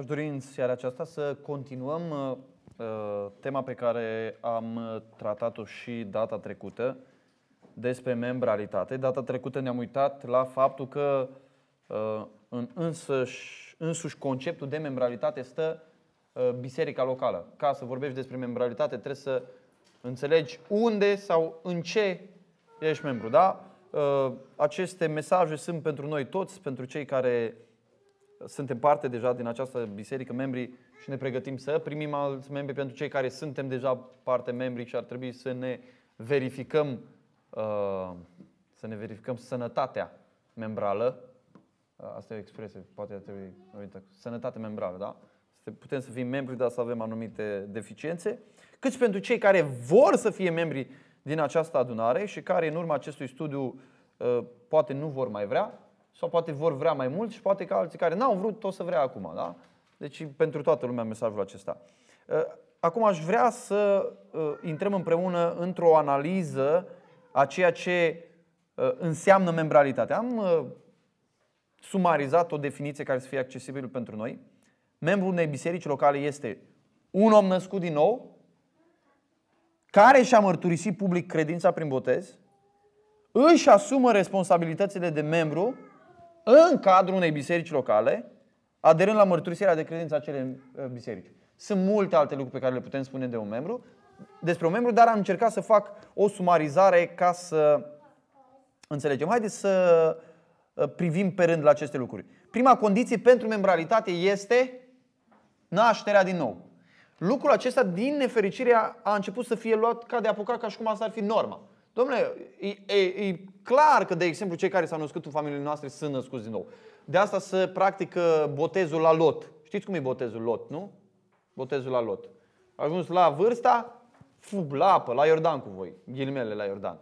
Aș dori în seara aceasta să continuăm uh, uh, tema pe care am uh, tratat-o și data trecută despre membralitate. Data trecută ne-am uitat la faptul că în însăși, însuși conceptul de membralitate stă biserica locală. Ca să vorbești despre membralitate trebuie să înțelegi unde sau în ce ești membru. Da? Aceste mesaje sunt pentru noi toți, pentru cei care suntem parte deja din această biserică, membrii, și ne pregătim să primim alți membri pentru cei care suntem deja parte membri și ar trebui să ne verificăm, uh, să ne verificăm sănătatea membrală. Uh, asta e o expresie, poate ar trebui uită. Sănătate membrală, da? Putem să fim membri, dar să avem anumite deficiențe. Cât și pentru cei care vor să fie membri din această adunare și care în urma acestui studiu uh, poate nu vor mai vrea, sau poate vor vrea mai mult și poate că alții care n-au vrut o să vrea acum. Da? Deci pentru toată lumea mesajul acesta. Uh, acum aș vrea să uh, intrăm împreună într-o analiză a ceea ce uh, înseamnă membralitate. Am sumarizat o definiție care să fie accesibilă pentru noi. Membrul unei biserici locale este un om născut din nou, care și-a mărturisit public credința prin botez, își asumă responsabilitățile de membru în cadrul unei biserici locale, aderând la mărturisirea de credință a acelei uh, biserici. Sunt multe alte lucruri pe care le putem spune de un membru, despre un membru, dar am încercat să fac o sumarizare ca să înțelegem. Haideți să uh, privim pe rând la aceste lucruri. Prima condiție pentru membralitate este nașterea din nou. Lucrul acesta, din nefericire, a început să fie luat ca de apucat, ca și cum asta ar fi norma. Domnule, e, e, e clar că, de exemplu, cei care s-au născut în familiile noastre sunt născuți din nou. De asta se practică botezul la lot. Știți cum e botezul lot, nu? Botezul la lot. Ajuns la vârsta, fub, la apă, la Iordan cu voi, ghilimele la Iordan.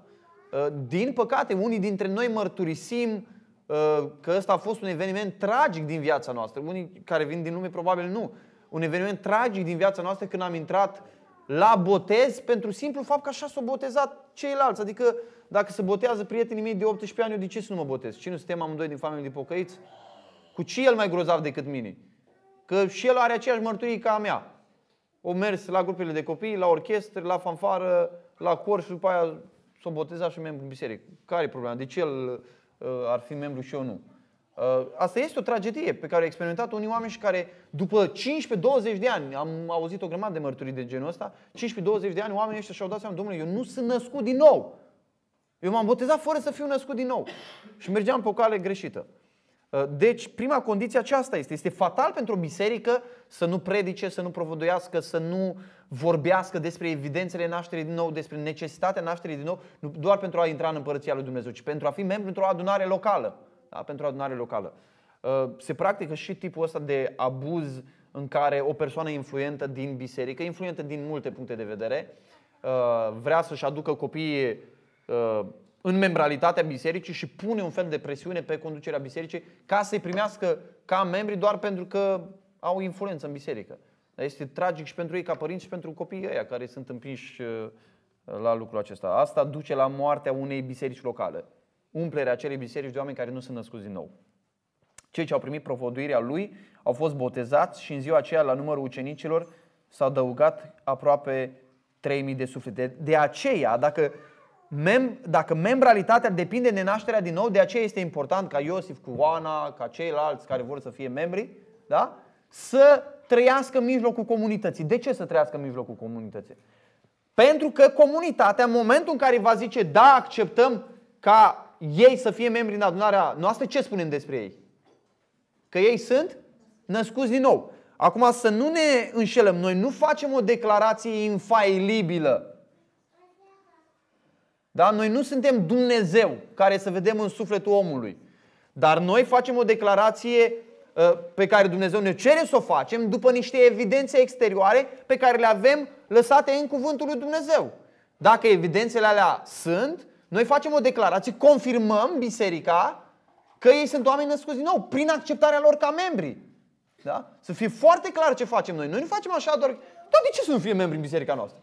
Uh, din păcate, unii dintre noi mărturisim uh, că ăsta a fost un eveniment tragic din viața noastră. Unii care vin din lume probabil nu. Un eveniment tragic din viața noastră când am intrat la botez pentru simplu fapt că așa s-au botezat ceilalți. Adică dacă se botează prietenii mei de 18 ani, eu de ce să nu mă botez? Cine nu suntem amândoi din familie de pocăiți? Cu ce el mai grozav decât mine? Că și el are aceeași mărturie ca a mea. O mers la grupele de copii, la orchestră, la fanfară, la cor și după aia s-o boteza și membru în biserică. Care e problema? De ce el uh, ar fi membru și eu nu? Uh, asta este o tragedie pe care au experimentat unii oameni și care după 15-20 de ani, am auzit o grămadă de mărturii de genul ăsta, 15-20 de ani oamenii ăștia și-au dat seama, domnule, eu nu sunt născut din nou. Eu m-am botezat fără să fiu născut din nou. Și mergeam pe o cale greșită. Uh, deci, prima condiție aceasta este. Este fatal pentru o biserică să nu predice, să nu provăduiască, să nu vorbească despre evidențele nașterii din nou, despre necesitatea nașterii din nou, nu doar pentru a intra în împărăția lui Dumnezeu, ci pentru a fi membru într-o adunare locală da? pentru adunare locală. Uh, se practică și tipul ăsta de abuz în care o persoană influentă din biserică, influentă din multe puncte de vedere, uh, vrea să-și aducă copiii uh, în membralitatea bisericii și pune un fel de presiune pe conducerea bisericii ca să-i primească ca membri doar pentru că au influență în biserică. Dar este tragic și pentru ei ca părinți și pentru copiii ăia care sunt împinși la lucrul acesta. Asta duce la moartea unei biserici locale umplerea acelei biserici de oameni care nu sunt născuți din nou. Cei ce au primit provoduirea lui au fost botezați și în ziua aceea la numărul ucenicilor s-a adăugat aproape 3000 de suflete. De aceea, dacă, mem- dacă membralitatea depinde de nașterea din nou, de aceea este important ca Iosif, cu Oana, ca ceilalți care vor să fie membri, da? să trăiască în mijlocul comunității. De ce să trăiască în mijlocul comunității? Pentru că comunitatea, în momentul în care va zice, da, acceptăm ca ei să fie membri în adunarea noastră, ce spunem despre ei? Că ei sunt născuți din nou. Acum să nu ne înșelăm, noi nu facem o declarație infailibilă. Da? Noi nu suntem Dumnezeu care să vedem în sufletul omului. Dar noi facem o declarație ă, pe care Dumnezeu ne cere să o facem după niște evidențe exterioare pe care le avem lăsate în cuvântul lui Dumnezeu. Dacă evidențele alea sunt, noi facem o declarație, confirmăm biserica că ei sunt oameni născuți din nou, prin acceptarea lor ca membri. Da? Să fie foarte clar ce facem noi. Noi nu facem așa doar... Dar de ce să nu fie membri în biserica noastră?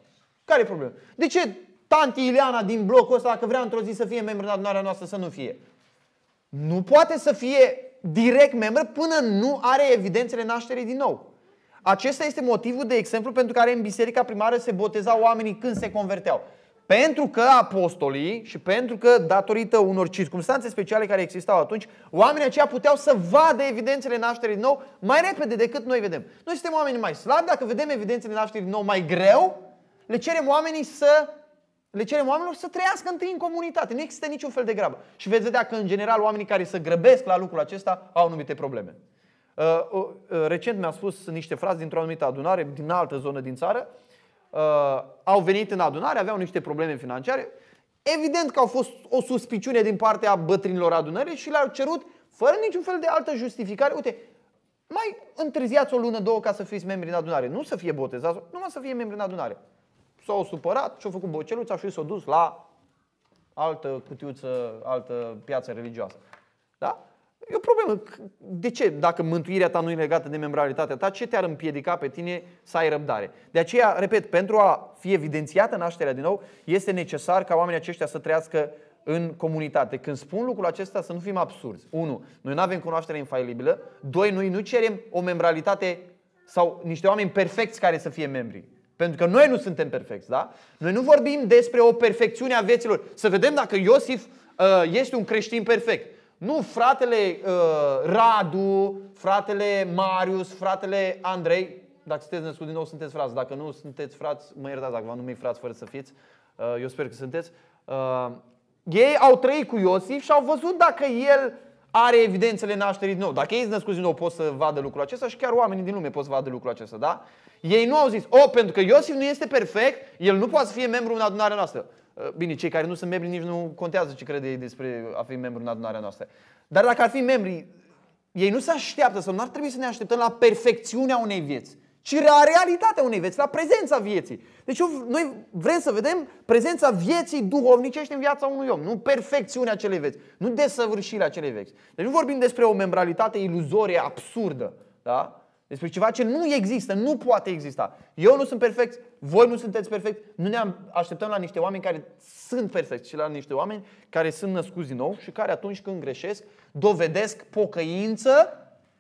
Care e problema? De ce tanti Ileana din blocul ăsta, dacă vrea într-o zi să fie membru în adunarea noastră, să nu fie? Nu poate să fie direct membru până nu are evidențele nașterii din nou. Acesta este motivul, de exemplu, pentru care în biserica primară se botezau oamenii când se converteau. Pentru că apostolii și pentru că datorită unor circunstanțe speciale care existau atunci, oamenii aceia puteau să vadă evidențele nașterii nou mai repede decât noi vedem. Noi suntem oameni mai slabi, dacă vedem evidențele nașterii nou mai greu, le cerem oamenii să le cerem oamenilor să trăiască întâi în comunitate. Nu există niciun fel de grabă. Și veți vedea că, în general, oamenii care se grăbesc la lucrul acesta au anumite probleme. Uh, uh, uh, recent mi-a spus niște fraze dintr-o anumită adunare, din altă zonă din țară, uh, au venit în adunare, aveau niște probleme financiare. Evident că au fost o suspiciune din partea bătrânilor adunării și le-au cerut, fără niciun fel de altă justificare, uite, mai întârziați o lună, două ca să fiți membri în adunare. Nu să fie botezați, numai să fie membri în adunare. S-au supărat și-au făcut boceluța și s-au dus la altă cutiuță, altă piață religioasă. Da? E o problemă. De ce? Dacă mântuirea ta nu e legată de membralitatea ta, ce te-ar împiedica pe tine să ai răbdare? De aceea, repet, pentru a fi evidențiată nașterea din nou, este necesar ca oamenii aceștia să trăiască în comunitate. Când spun lucrul acesta, să nu fim absurzi. Unu, Noi nu avem cunoaștere infailibilă. Doi, Noi nu cerem o membralitate sau niște oameni perfecți care să fie membri. Pentru că noi nu suntem perfecți, da? Noi nu vorbim despre o perfecțiune a vieților. Să vedem dacă Iosif uh, este un creștin perfect. Nu fratele uh, Radu, fratele Marius, fratele Andrei. Dacă sunteți născut din nou, sunteți frați. Dacă nu sunteți frați, mă iertați dacă v-am numit frați fără să fiți. Uh, eu sper că sunteți. Uh, ei au trăit cu Iosif și au văzut dacă el are evidențele nașterii din nou. Dacă ei sunt născuți din nou pot să vadă lucrul acesta și chiar oamenii din lume pot să vadă lucrul acesta, da? Ei nu au zis, o, pentru că Iosif nu este perfect, el nu poate să fie membru în adunarea noastră. Eh, bine, cei care nu sunt membri nici nu contează ce crede ei despre a fi membru în adunarea noastră. Dar dacă ar fi membri, ei nu se așteaptă sau nu ar trebui să ne așteptăm la perfecțiunea unei vieți, ci la realitatea unei vieți, la prezența vieții. Deci eu, noi vrem să vedem prezența vieții duhovnicești în viața unui om, nu perfecțiunea acelei vieți, nu desăvârșirea acelei vieți. Deci nu vorbim despre o membralitate iluzorie, absurdă, da? Despre ceva ce nu există, nu poate exista. Eu nu sunt perfect, voi nu sunteți perfect, nu ne așteptăm la niște oameni care sunt perfecti, ci la niște oameni care sunt născuți din nou și care atunci când greșesc, dovedesc pocăință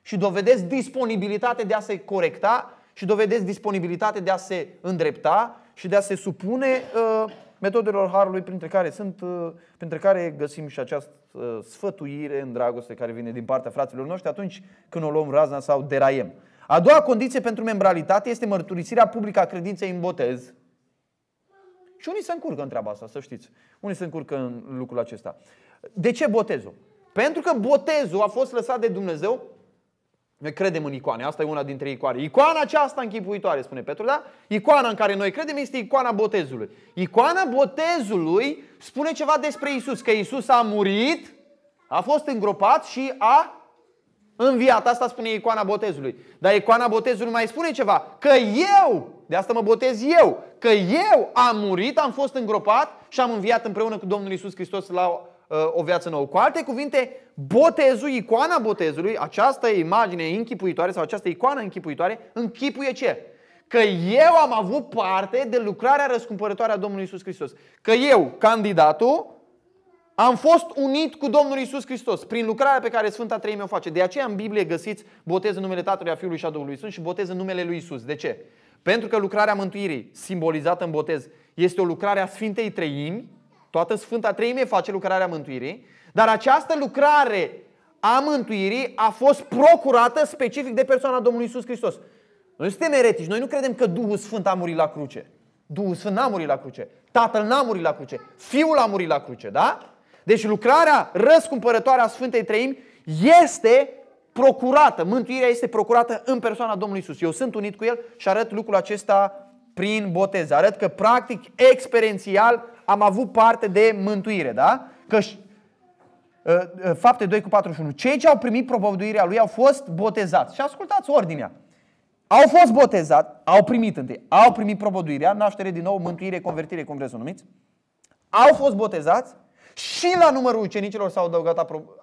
și dovedesc disponibilitate de a se corecta și dovedesc disponibilitate de a se îndrepta și de a se supune uh, metodelor harului, printre care, sunt, uh, printre care găsim și această uh, sfătuire în dragoste care vine din partea fraților noștri atunci când o luăm razna sau deraiem. A doua condiție pentru membralitate este mărturisirea publică a credinței în botez. Și unii se încurcă în treaba asta, să știți. Unii se încurcă în lucrul acesta. De ce botezul? Pentru că botezul a fost lăsat de Dumnezeu. Noi credem în icoane, asta e una dintre icoane. Icoana aceasta închipuitoare, spune Petru, da? Icoana în care noi credem este icoana botezului. Icoana botezului spune ceva despre Isus, că Isus a murit, a fost îngropat și a Înviat, asta spune icoana botezului. Dar icoana botezului mai spune ceva. Că eu, de asta mă botez eu, că eu am murit, am fost îngropat și am înviat împreună cu Domnul Isus Hristos la uh, o viață nouă. Cu alte cuvinte, botezul, icoana botezului, această imagine închipuitoare sau această icoană închipuitoare, închipuie ce? Că eu am avut parte de lucrarea răscumpărătoare a Domnului Isus Hristos. Că eu, candidatul, am fost unit cu Domnul Isus Hristos prin lucrarea pe care Sfânta Treime o face. De aceea în Biblie găsiți botez în numele Tatălui, a Fiului și a Duhului Sfânt și botez în numele lui Isus. De ce? Pentru că lucrarea mântuirii, simbolizată în botez, este o lucrare a Sfintei Treimi. Toată Sfânta Treime face lucrarea mântuirii. Dar această lucrare a mântuirii a fost procurată specific de persoana Domnului Isus Hristos. Noi suntem eretici, noi nu credem că Duhul Sfânt a murit la cruce. Duhul Sfânt n-a murit la cruce. Tatăl n-a murit la cruce. Fiul a murit la cruce, da? Deci lucrarea răscumpărătoare a Sfântei Treimi este procurată, mântuirea este procurată în persoana Domnului Isus. Eu sunt unit cu El și arăt lucrul acesta prin botez. Arăt că practic, experiențial, am avut parte de mântuire, da? Că ă, ă, fapte 2 cu 41. Cei ce au primit propovăduirea lui au fost botezați. Și ascultați ordinea. Au fost botezați, au primit întâi, au primit propovăduirea, naștere din nou, mântuire, convertire, cum vreți să numiți. Au fost botezați, și la numărul ucenicilor s-au adăugat apro-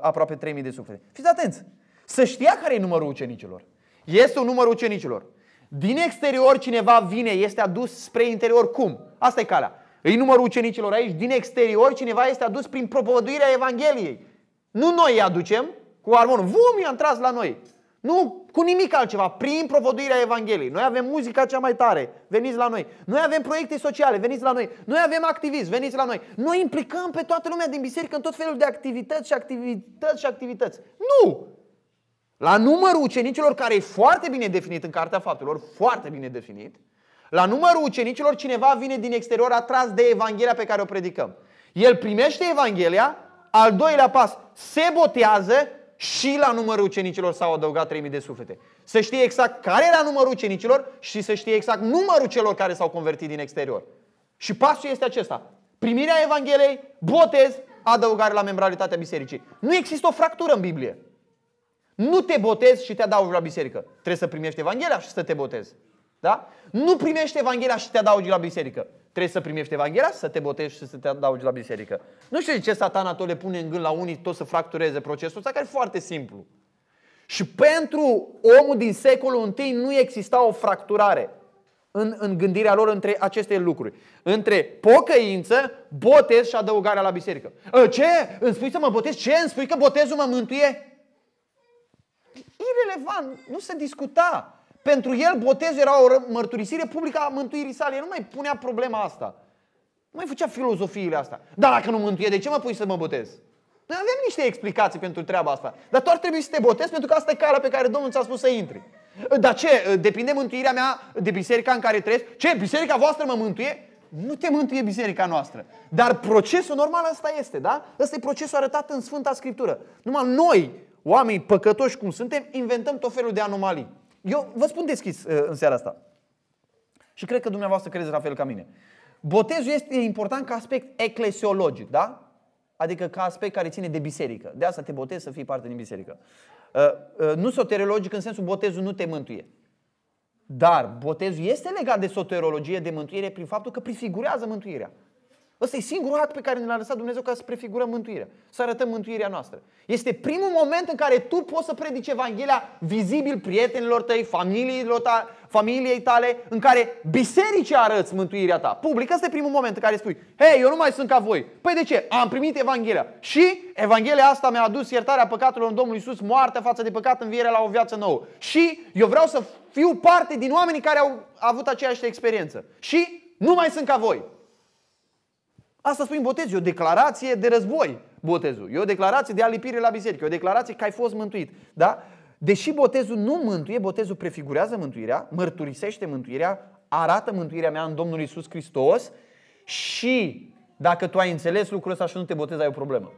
aproape 3000 de suflete. Fiți atenți! Să știa care e numărul ucenicilor. Este un număr ucenicilor. Din exterior cineva vine, este adus spre interior. Cum? Asta e calea. Îi numărul ucenicilor aici. Din exterior cineva este adus prin propovăduirea Evangheliei. Nu noi îi aducem cu armonul. Vum, i-am tras la noi. Nu cu nimic altceva, prin provăduirea Evangheliei. Noi avem muzica cea mai tare, veniți la noi. Noi avem proiecte sociale, veniți la noi. Noi avem activism, veniți la noi. Noi implicăm pe toată lumea din biserică în tot felul de activități și activități și activități. Nu! La numărul ucenicilor care e foarte bine definit în Cartea Faptelor, foarte bine definit, la numărul ucenicilor cineva vine din exterior atras de Evanghelia pe care o predicăm. El primește Evanghelia, al doilea pas, se botează și la numărul ucenicilor s-au adăugat 3000 de suflete. Să știe exact care era numărul ucenicilor și să știe exact numărul celor care s-au convertit din exterior. Și pasul este acesta. Primirea Evangheliei, botez, adăugare la membralitatea bisericii. Nu există o fractură în Biblie. Nu te botezi și te adaugi la biserică. Trebuie să primești Evanghelia și să te botezi. Da? Nu primești Evanghelia și te adaugi la biserică. Trebuie să primești Evanghelia, să te botești și să te adaugi la biserică. Nu știu de ce satana tot le pune în gând la unii tot să fractureze procesul ăsta, care e foarte simplu. Și pentru omul din secolul I nu exista o fracturare în, în gândirea lor între aceste lucruri. Între pocăință, botez și adăugarea la biserică. Ă, ce? Îmi spui să mă botez? Ce? Îmi spui că botezul mă mântuie? Irelevant, nu se discuta. Pentru el botezul era o mărturisire publică a mântuirii sale. El nu mai punea problema asta. Nu mai făcea filozofiile astea. Dar dacă nu mântuie, de ce mă pui să mă botez? Noi avem niște explicații pentru treaba asta. Dar tu ar trebui să te botezi pentru că asta e calea pe care Domnul ți-a spus să intri. Dar ce? Depinde mântuirea mea de biserica în care trăiesc? Ce? Biserica voastră mă mântuie? Nu te mântuie biserica noastră. Dar procesul normal ăsta este, da? Ăsta e procesul arătat în Sfânta Scriptură. Numai noi, oameni păcătoși cum suntem, inventăm tot felul de anomalii. Eu vă spun deschis uh, în seara asta. Și cred că dumneavoastră credeți la fel ca mine. Botezul este important ca aspect eclesiologic, da? Adică ca aspect care ține de biserică. De asta te botezi să fii parte din biserică. Uh, uh, nu soteriologic în sensul botezul nu te mântuie. Dar botezul este legat de soteriologie, de mântuire, prin faptul că prefigurează mântuirea. Ăsta e singurul act pe care ne l-a lăsat Dumnezeu ca să prefigurăm mântuirea, să arătăm mântuirea noastră. Este primul moment în care tu poți să predici Evanghelia vizibil prietenilor tăi, familiilor ta, familiei tale, în care bisericii arăți mântuirea ta. Public, ăsta e primul moment în care spui, hei, eu nu mai sunt ca voi. Păi de ce? Am primit Evanghelia. Și Evanghelia asta mi-a adus iertarea păcatelor în Domnul Iisus, moartea față de păcat, învierea la o viață nouă. Și eu vreau să fiu parte din oamenii care au avut aceeași experiență. Și nu mai sunt ca voi. Asta spui în botez, e o declarație de război, botezul. E o declarație de alipire la biserică, e o declarație că ai fost mântuit. Da? Deși botezul nu mântuie, botezul prefigurează mântuirea, mărturisește mântuirea, arată mântuirea mea în Domnul Isus Hristos și dacă tu ai înțeles lucrul ăsta și nu te botezi, ai o problemă.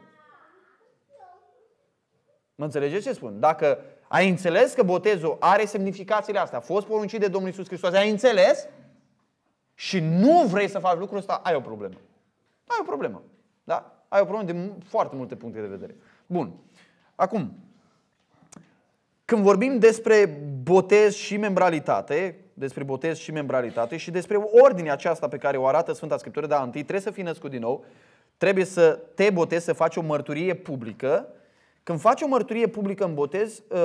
Mă înțelegeți ce spun? Dacă ai înțeles că botezul are semnificațiile astea, a fost poruncit de Domnul Isus Hristos, ai înțeles și nu vrei să faci lucrul ăsta, ai o problemă ai o problemă. Da? Ai o problemă din foarte multe puncte de vedere. Bun. Acum, când vorbim despre botez și membralitate, despre botez și membralitate și despre ordinea aceasta pe care o arată Sfânta Scriptură, dar întâi trebuie să fii născut din nou, trebuie să te botezi, să faci o mărturie publică. Când faci o mărturie publică în botez, ă,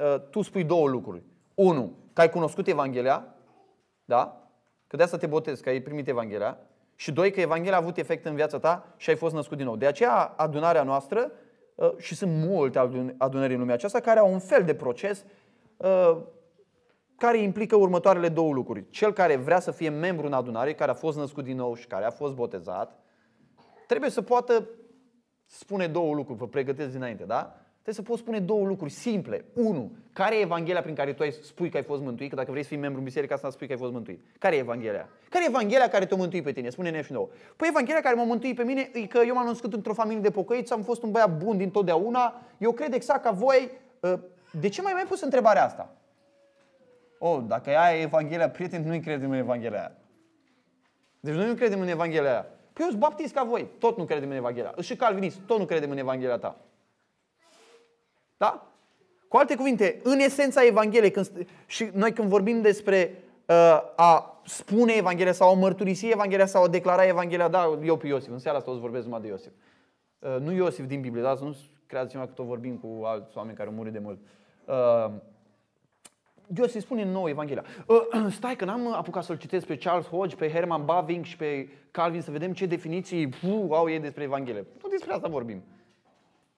ă, tu spui două lucruri. Unu, că ai cunoscut Evanghelia, da? Că de asta te botezi, că ai primit Evanghelia. Și doi, că Evanghelia a avut efect în viața ta și ai fost născut din nou. De aceea adunarea noastră, uh, și sunt multe adunări în lumea aceasta, care au un fel de proces uh, care implică următoarele două lucruri. Cel care vrea să fie membru în adunare, care a fost născut din nou și care a fost botezat, trebuie să poată spune două lucruri, vă pregătesc dinainte, da? Trebuie să poți spune două lucruri simple. Unu, care e Evanghelia prin care tu ai spui că ai fost mântuit? Că dacă vrei să fii membru în biserică asta, spui că ai fost mântuit. Care e Evanghelia? Care e Evanghelia care te-a mântuit pe tine? Spune-ne și nouă. Păi Evanghelia care m-a mântuit pe mine e că eu m-am născut într-o familie de pocăiți, am fost un băiat bun din totdeauna. Eu cred exact ca voi. Ă, de ce mai mai pus întrebarea asta? O, oh, dacă ai Evanghelia, prieten, nu-i credem în Evanghelia aia. Deci noi nu credem în Evanghelia aia. Păi eu sunt baptist ca voi, tot nu credem în Evanghelia. Și calvinist, tot nu credem în Evanghelia ta. Da? Cu alte cuvinte, în esența Evangheliei, când, și noi când vorbim despre uh, a spune Evanghelia sau a mărturisi Evanghelia sau a declara Evanghelia, da, eu pe Iosif, în seara asta o să vorbesc numai de Iosif. Uh, nu Iosif din Biblie, dar nu creați ceva că tot vorbim cu alți oameni care au murit de mult. Uh, Iosif spune nou Evanghelia. Uh, stai că n-am apucat să-l citesc pe Charles Hodge, pe Herman Bavinck și pe Calvin să vedem ce definiții puh, au ei despre Evanghelie. Nu despre asta vorbim.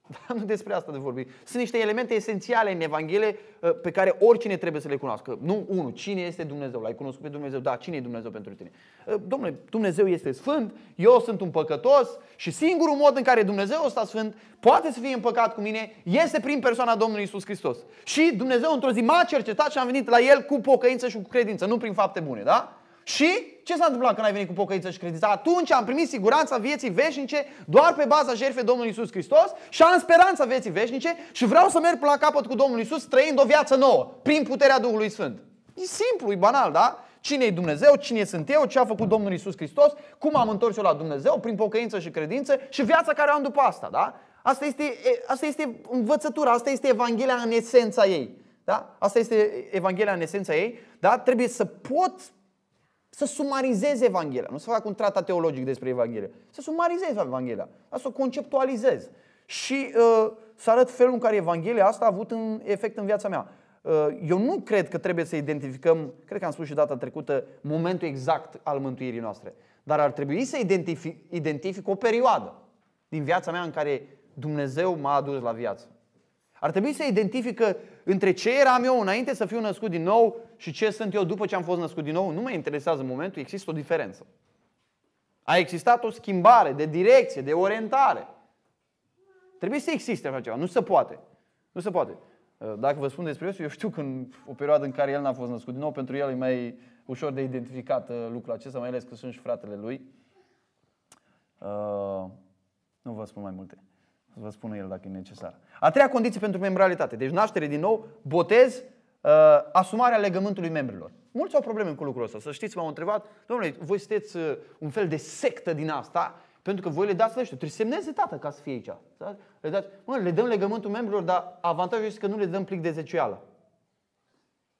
Dar nu despre asta de vorbim. Sunt niște elemente esențiale în Evanghelie uh, pe care oricine trebuie să le cunoască. Nu unul, cine este Dumnezeu? L-ai cunoscut pe Dumnezeu? Da, cine e Dumnezeu pentru tine? Uh, domnule, Dumnezeu este sfânt, eu sunt un păcătos și singurul mod în care Dumnezeu ăsta sfânt poate să fie împăcat cu mine este prin persoana Domnului Isus Hristos. Și Dumnezeu într-o zi m-a cercetat și am venit la El cu pocăință și cu credință, nu prin fapte bune, da? Și ce s-a întâmplat când ai venit cu pocăință și credință? Atunci am primit siguranța vieții veșnice doar pe baza jertfei Domnului Isus Hristos și am speranța vieții veșnice și vreau să merg până la capăt cu Domnul Isus trăind o viață nouă prin puterea Duhului Sfânt. E simplu, e banal, da? Cine e Dumnezeu, cine sunt eu, ce a făcut Domnul Isus Hristos, cum am întors eu la Dumnezeu prin pocăință și credință și viața care o am după asta, da? Asta este, asta este învățătura, asta este Evanghelia în esența ei. Da? Asta este Evanghelia în esența ei. Da? Trebuie să pot să sumarizeze Evanghelia. Nu să fac un tratat teologic despre Evanghelia. Să sumarizez Evanghelia. Să o conceptualizez. Și uh, să arăt felul în care Evanghelia asta a avut un efect în viața mea. Uh, eu nu cred că trebuie să identificăm, cred că am spus și data trecută, momentul exact al mântuirii noastre. Dar ar trebui să identific, identific o perioadă din viața mea în care Dumnezeu m-a adus la viață. Ar trebui să identifică între ce eram eu înainte să fiu născut din nou și ce sunt eu după ce am fost născut din nou. Nu mă interesează momentul, există o diferență. A existat o schimbare de direcție, de orientare. Trebuie să existe așa ceva, nu se poate. Nu se poate. Uh, dacă vă spun despre Iosif, eu știu că în o perioadă în care el n-a fost născut din nou, pentru el e mai ușor de identificat uh, lucrul acesta, mai ales că sunt și fratele lui. Uh, nu vă spun mai multe să vă spună el dacă e necesar. A treia condiție pentru membralitate, deci naștere din nou, botez, uh, asumarea legământului membrilor. Mulți au probleme cu lucrul ăsta. Să știți, m-au întrebat, domnule, voi sunteți uh, un fel de sectă din asta, pentru că voi le dați știu, trebuie să semneze tată ca să fie aici. Da? Le, dați, mă, le dăm legământul membrilor, dar avantajul este că nu le dăm plic de zeciuială.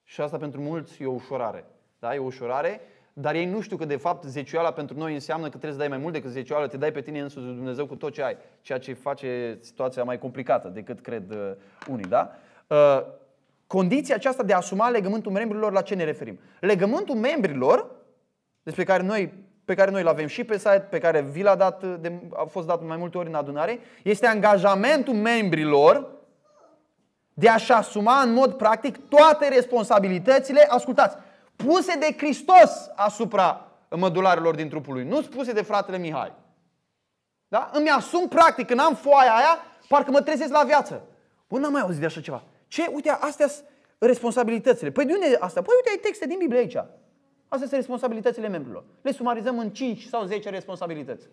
Și asta pentru mulți e o ușorare. Da? E o ușorare dar ei nu știu că de fapt zecioala pentru noi înseamnă că trebuie să dai mai mult decât zecioala, te dai pe tine însuți Dumnezeu cu tot ce ai, ceea ce face situația mai complicată decât cred uh, unii. Da? Uh, condiția aceasta de a asuma legământul membrilor, la ce ne referim? Legământul membrilor, despre care noi, pe care noi îl avem și pe site, pe care vi l-a dat, uh, de, a fost dat mai multe ori în adunare, este angajamentul membrilor de a-și asuma în mod practic toate responsabilitățile, ascultați, puse de Hristos asupra mădularilor din trupul lui, nu spuse de fratele Mihai. Da? Îmi asum practic, când am foaia aia, parcă mă trezesc la viață. Bun, n-am mai auzit de așa ceva. Ce? Uite, astea sunt responsabilitățile. Păi de unde e asta? Păi uite, ai texte din Biblie aici. Astea sunt responsabilitățile membrilor. Le sumarizăm în 5 sau 10 responsabilități.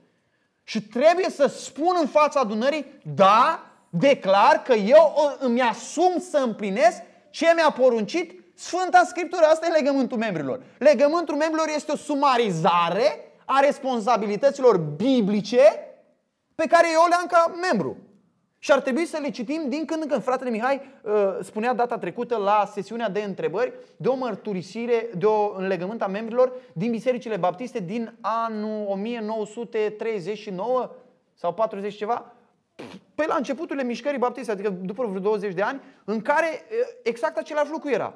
Și trebuie să spun în fața adunării, da, declar că eu îmi asum să împlinesc ce mi-a poruncit Sfânta Scriptură, asta e legământul membrilor. Legământul membrilor este o sumarizare a responsabilităților biblice pe care eu le am ca membru. Și ar trebui să le citim din când în când. Fratele Mihai uh, spunea data trecută la sesiunea de întrebări de o mărturisire, de o înlegământ a membrilor din bisericile baptiste din anul 1939 sau 40 ceva, pe la începutul mișcării baptiste, adică după vreo 20 de ani, în care uh, exact același lucru era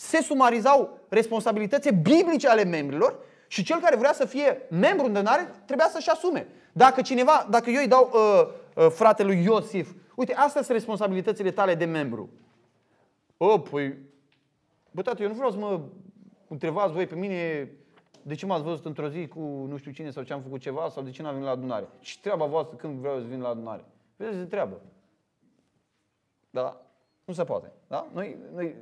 se sumarizau responsabilități biblice ale membrilor și cel care vrea să fie membru în denare trebuia să-și asume. Dacă cineva, dacă eu îi dau uh, uh, fratelui Iosif, uite, astea sunt responsabilitățile tale de membru. O, ă, păi, bă, tată, eu nu vreau să mă întrebați voi pe mine de ce m-ați văzut într-o zi cu nu știu cine sau ce am făcut ceva sau de ce n-am venit la adunare. Și treaba voastră când vreau să vin la adunare. Vedeți de treabă. Da? Nu se poate. Da? Noi, noi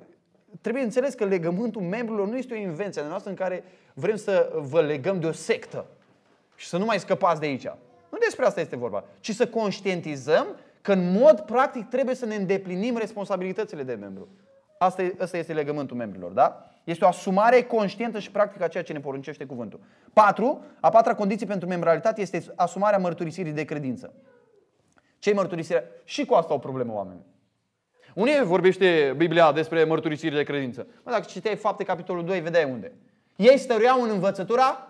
trebuie înțeles că legământul membrilor nu este o invenție de noastră în care vrem să vă legăm de o sectă și să nu mai scăpați de aici. Nu despre asta este vorba, ci să conștientizăm că în mod practic trebuie să ne îndeplinim responsabilitățile de membru. Asta, e, asta este legământul membrilor, da? Este o asumare conștientă și practică a ceea ce ne poruncește cuvântul. 4. A patra condiție pentru membralitate este asumarea mărturisirii de credință. Ce mărturisirea? Și cu asta o problemă oamenii. Unde vorbește Biblia despre mărturisirile de credință? Mă, dacă citeai fapte capitolul 2, vedeai unde. Ei stăruiau în învățătura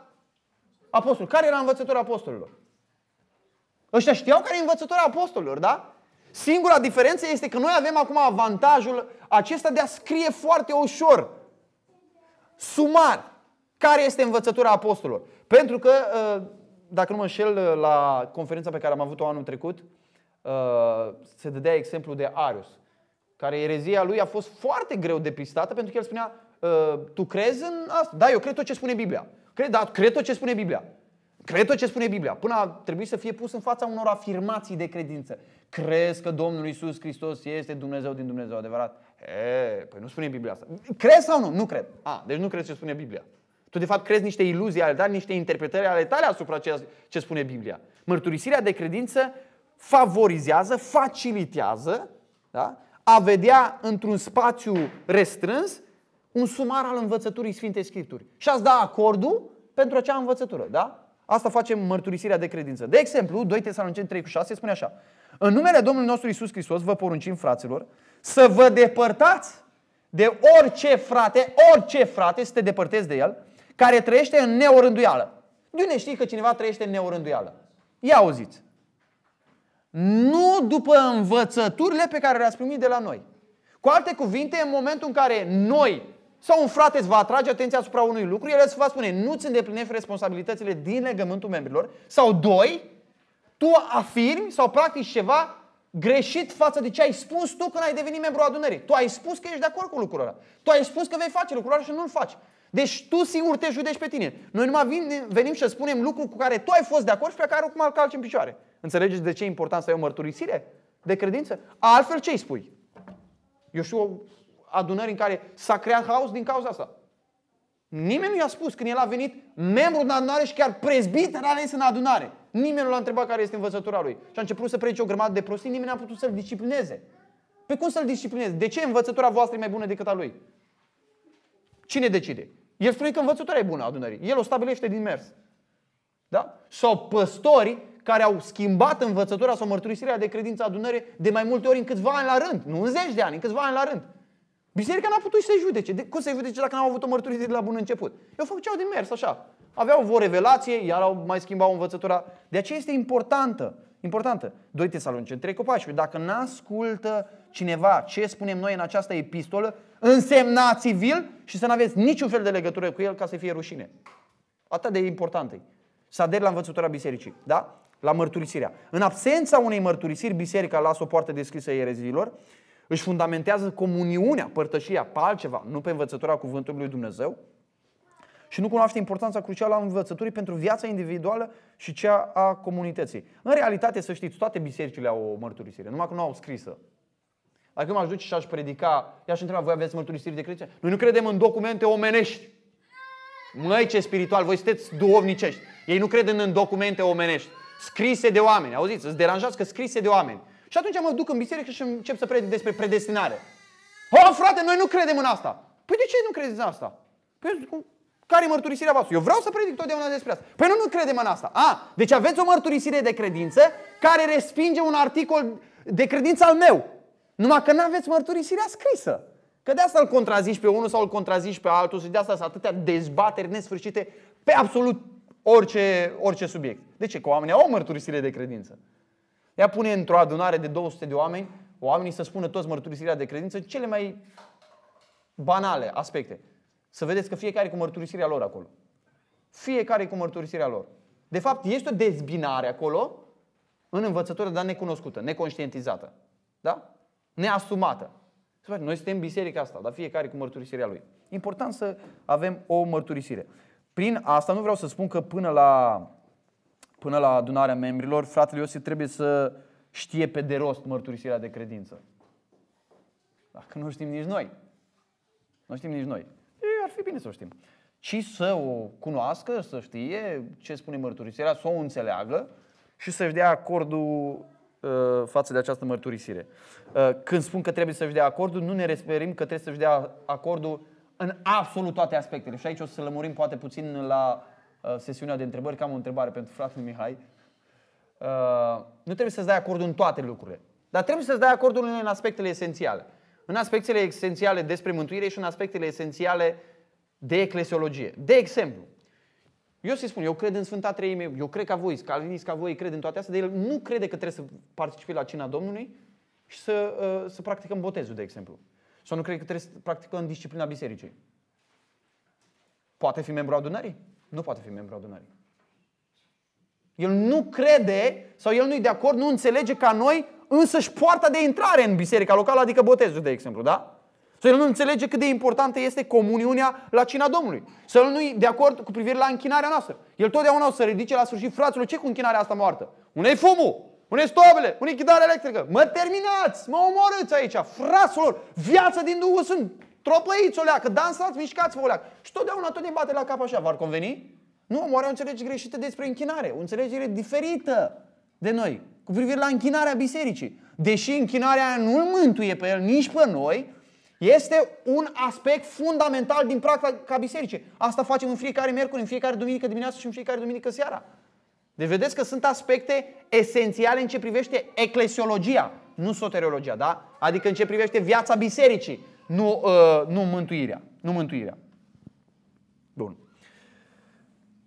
apostolilor. Care era învățătura apostolilor? Ăștia știau care e învățătura apostolilor, da? Singura diferență este că noi avem acum avantajul acesta de a scrie foarte ușor, sumar, care este învățătura apostolilor. Pentru că, ă, dacă nu mă înșel, ă, la conferința pe care am avut-o anul trecut, ă, se dădea exemplu de Arius care erezia lui a fost foarte greu depistată pentru că el spunea, ă, tu crezi în asta? Da, eu cred tot ce spune Biblia. Cred, da, cred tot ce spune Biblia. Cred tot ce spune Biblia. Până a trebuit să fie pus în fața unor afirmații de credință. Crezi că Domnul Isus Hristos este Dumnezeu din Dumnezeu adevărat? E, păi nu spune Biblia asta. Crezi sau nu? Nu cred. A, deci nu crezi ce spune Biblia. Tu de fapt crezi niște iluzii ale tale, niște interpretări ale tale asupra ceea ce spune Biblia. Mărturisirea de credință favorizează, facilitează da? a vedea într-un spațiu restrâns un sumar al învățăturii Sfintei Scripturi. Și ați da acordul pentru acea învățătură, da? Asta facem mărturisirea de credință. De exemplu, 2 Tesaloniceni 3 cu 6 spune așa. În numele Domnului nostru Isus Hristos vă poruncim, fraților, să vă depărtați de orice frate, orice frate, să te depărtezi de el, care trăiește în neorânduială. De unde știi că cineva trăiește în neorânduială? Ia auziți nu după învățăturile pe care le-ați primit de la noi. Cu alte cuvinte, în momentul în care noi sau un frate îți va atrage atenția asupra unui lucru, el îți va spune, nu-ți îndeplinești responsabilitățile din legământul membrilor, sau doi, tu afirmi sau practici ceva greșit față de ce ai spus tu când ai devenit membru adunării. Tu ai spus că ești de acord cu lucrul ăla. Tu ai spus că vei face lucrul ăla și nu-l faci. Deci tu singur te judești pe tine. Noi numai venim și spunem lucruri cu care tu ai fost de acord și pe care acum îl calci în picioare. Înțelegeți de ce e important să ai o mărturisire de credință? Altfel ce îi spui? Eu știu adunări în care s-a creat haos din cauza asta. Nimeni nu i-a spus când el a venit membru în adunare și chiar prezbiter ales în adunare. Nimeni nu l-a întrebat care este învățătura lui. Și a început să predice o grămadă de prostii, nimeni n-a putut să-l disciplineze. Pe cum să-l disciplineze? De ce învățătura voastră e mai bună decât a lui? Cine decide? El spune că învățătura e bună a adunării. El o stabilește din mers. Da? Sau păstori care au schimbat învățătura sau mărturisirea de credință adunării de mai multe ori în câțiva ani la rând. Nu în zeci de ani, în câțiva ani la rând. Biserica n-a putut să judece. De, cum să judece dacă n-au avut o mărturisire de la bun început? Eu făceau din mers așa. Aveau o revelație, iar au mai schimbat învățătura. De aceea este importantă. Importantă. 2 Tesaloniceni trei copaci. Dacă n-ascultă cineva ce spunem noi în această epistolă, însemnați vil și să nu aveți niciun fel de legătură cu el ca să fie rușine. Atât de important e. Să aderi la învățătura bisericii. Da? la mărturisirea. În absența unei mărturisiri, biserica lasă o poartă deschisă erezilor, își fundamentează comuniunea, părtășia pe altceva, nu pe învățătura cuvântului lui Dumnezeu și nu cunoaște importanța crucială a învățăturii pentru viața individuală și cea a comunității. În realitate, să știți, toate bisericile au o mărturisire, numai că nu au scrisă. Dacă m-aș duce și aș predica, i-aș întreba, voi aveți mărturisiri de credință? Noi nu credem în documente omenești. Măi, ce spiritual, voi sunteți duhovnicești. Ei nu cred în documente omenești scrise de oameni. Auziți, îți deranjați că scrise de oameni. Și atunci mă duc în biserică și încep să predic despre predestinare. Oh, frate, noi nu credem în asta. Păi de ce nu credeți în asta? Păi, care e mărturisirea voastră? Eu vreau să predic totdeauna despre asta. Păi nu, nu credem în asta. A, deci aveți o mărturisire de credință care respinge un articol de credință al meu. Numai că nu aveți mărturisirea scrisă. Că de asta îl contrazici pe unul sau îl contrazici pe altul și de asta sunt atâtea dezbateri nesfârșite pe absolut orice, orice subiect. De ce? Că oamenii au mărturisirile de credință. Ea pune într-o adunare de 200 de oameni, oamenii să spună toți mărturisirea de credință, cele mai banale aspecte. Să vedeți că fiecare cu mărturisirea lor acolo. Fiecare cu mărturisirea lor. De fapt, este o dezbinare acolo în învățătură, dar necunoscută, neconștientizată. Da? Neasumată. Noi suntem biserica asta, dar fiecare cu mărturisirea lui. Important să avem o mărturisire. Prin asta nu vreau să spun că până la, până la adunarea membrilor, fratele Iosif trebuie să știe pe de rost mărturisirea de credință. Dacă nu știm nici noi. Nu știm nici noi. E, ar fi bine să o știm. Ci să o cunoască, să știe ce spune mărturisirea, să o înțeleagă și să-și dea acordul uh, față de această mărturisire. Uh, când spun că trebuie să-și dea acordul, nu ne referim că trebuie să-și dea acordul în absolut toate aspectele. Și aici o să lămurim poate puțin la uh, sesiunea de întrebări, că am o întrebare pentru fratele Mihai. Uh, nu trebuie să-ți dai acordul în toate lucrurile, dar trebuie să-ți dai acordul în aspectele esențiale. În aspectele esențiale despre mântuire și în aspectele esențiale de eclesiologie. De exemplu, eu să spun, eu cred în Sfânta Treime, eu cred ca voi, calvinist ca voi, cred în toate astea, dar el nu crede că trebuie să participe la cina Domnului și să, uh, să practicăm botezul, de exemplu. Sau nu cred că trebuie să în disciplina bisericii? Poate fi membru adunării? Nu poate fi membru adunării. El nu crede sau el nu-i de acord, nu înțelege ca noi însăși poarta de intrare în biserica locală, adică botezul, de exemplu, da? Să el nu înțelege cât de importantă este comuniunea la cina Domnului. Să el nu-i de acord cu privire la închinarea noastră. El totdeauna o să ridice la sfârșit, fraților, ce cu închinarea asta moartă? Unei fumul! unei stobele, unei chitară electrică. Mă terminați, mă omorâți aici, fraților, viață din Duhul Sfânt. Tropăiți o leacă, dansați, mișcați-vă o leacă. Și totdeauna tot ne bate la cap așa, v-ar conveni? Nu, omoare o înțelegere greșită despre închinare, o înțelegere diferită de noi, cu privire la închinarea bisericii. Deși închinarea nu îl mântuie pe el, nici pe noi, este un aspect fundamental din practica bisericii. Asta facem în fiecare miercuri, în fiecare duminică dimineața și în fiecare duminică seara. Deci vedeți că sunt aspecte esențiale în ce privește eclesiologia, nu soteriologia, da? Adică în ce privește viața bisericii, nu, uh, nu mântuirea. Nu mântuirea. Bun.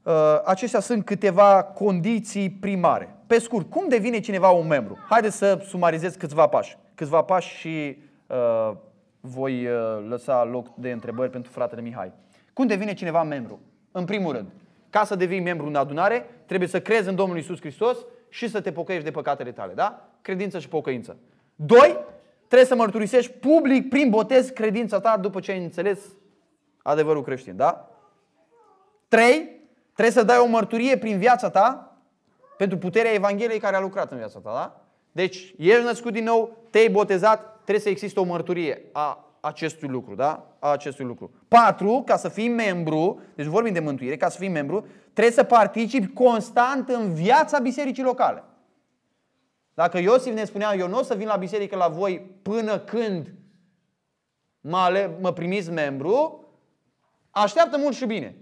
Uh, acestea sunt câteva condiții primare. Pe scurt, cum devine cineva un membru? Haideți să sumarizez câțiva pași. Câțiva pași și uh, voi uh, lăsa loc de întrebări pentru fratele Mihai. Cum devine cineva membru? În primul rând, ca să devii membru în adunare, trebuie să crezi în Domnul Isus Hristos și să te pocăiești de păcatele tale. Da? Credință și pocăință. Doi, trebuie să mărturisești public prin botez credința ta după ce ai înțeles adevărul creștin. Da? Trei, trebuie să dai o mărturie prin viața ta pentru puterea Evangheliei care a lucrat în viața ta. Da? Deci, ești născut din nou, te-ai botezat, trebuie să existe o mărturie a acestui lucru, da? A acestui lucru. Patru, Ca să fii membru, deci vorbim de mântuire, ca să fii membru, trebuie să participi constant în viața bisericii locale. Dacă Iosif ne spunea, eu nu o să vin la biserică la voi până când mă, ale- mă primiți membru, așteaptă mult și bine.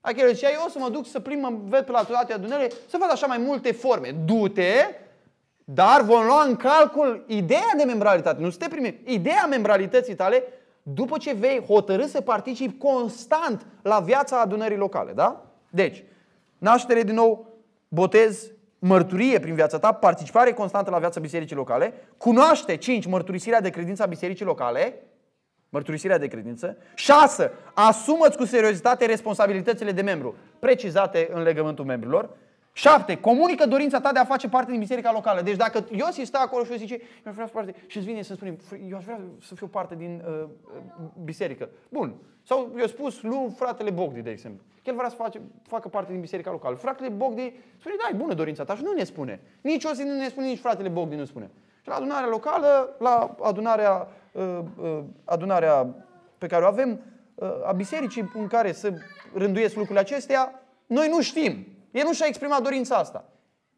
Dacă el zicea, eu o să mă duc să plimb, mă ved pe la toate adunările, să văd așa mai multe forme. Du-te, dar vom lua în calcul ideea de membralitate, nu să te primim, ideea membralității tale după ce vei hotărâ să participi constant la viața adunării locale. Da? Deci, naștere din nou, botez, mărturie prin viața ta, participare constantă la viața bisericii locale, cunoaște 5. Mărturisirea de credință a bisericii locale, mărturisirea de credință. 6. Asumă-ți cu seriozitate responsabilitățile de membru, precizate în legământul membrilor. 7. Comunică dorința ta de a face parte din biserica locală. Deci dacă Iosif stă acolo și zice, eu aș vrea să parte, și îți vine să spunem, eu aș vrea să fiu parte din uh, uh biserică. Bun. Sau eu spus lui fratele Bogdi, de exemplu. El vrea să face, facă parte din biserica locală. Fratele Bogdi spune, da, e bună dorința ta și nu ne spune. Nici Iosif nu ne spune, nici fratele Bogdi nu spune. Și la adunarea locală, la adunarea, uh, uh, adunarea pe care o avem, uh, a bisericii în care să rânduiesc lucrurile acestea, noi nu știm. El nu și-a exprimat dorința asta.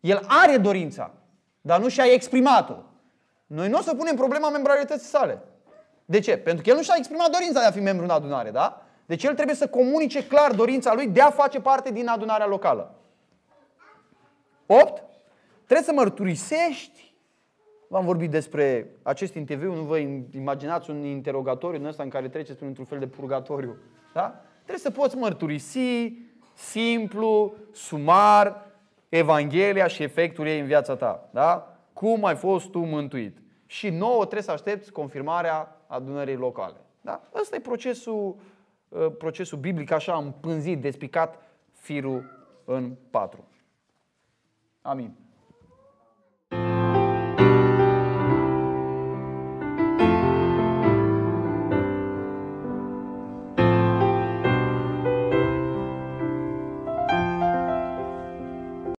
El are dorința, dar nu și-a exprimat-o. Noi nu o să punem problema membralității sale. De ce? Pentru că el nu și-a exprimat dorința de a fi membru în adunare, da? Deci el trebuie să comunice clar dorința lui de a face parte din adunarea locală. 8. Trebuie să mărturisești. V-am vorbit despre acest interviu, nu vă imaginați un interogatoriu în ăsta în care treceți într un fel de purgatoriu. Da? Trebuie să poți mărturisi, simplu, sumar, Evanghelia și efectul ei în viața ta. Da? Cum ai fost tu mântuit? Și nouă trebuie să aștepți confirmarea adunării locale. Da? Ăsta e procesul, uh, procesul biblic, așa împânzit, despicat firul în patru. Amin.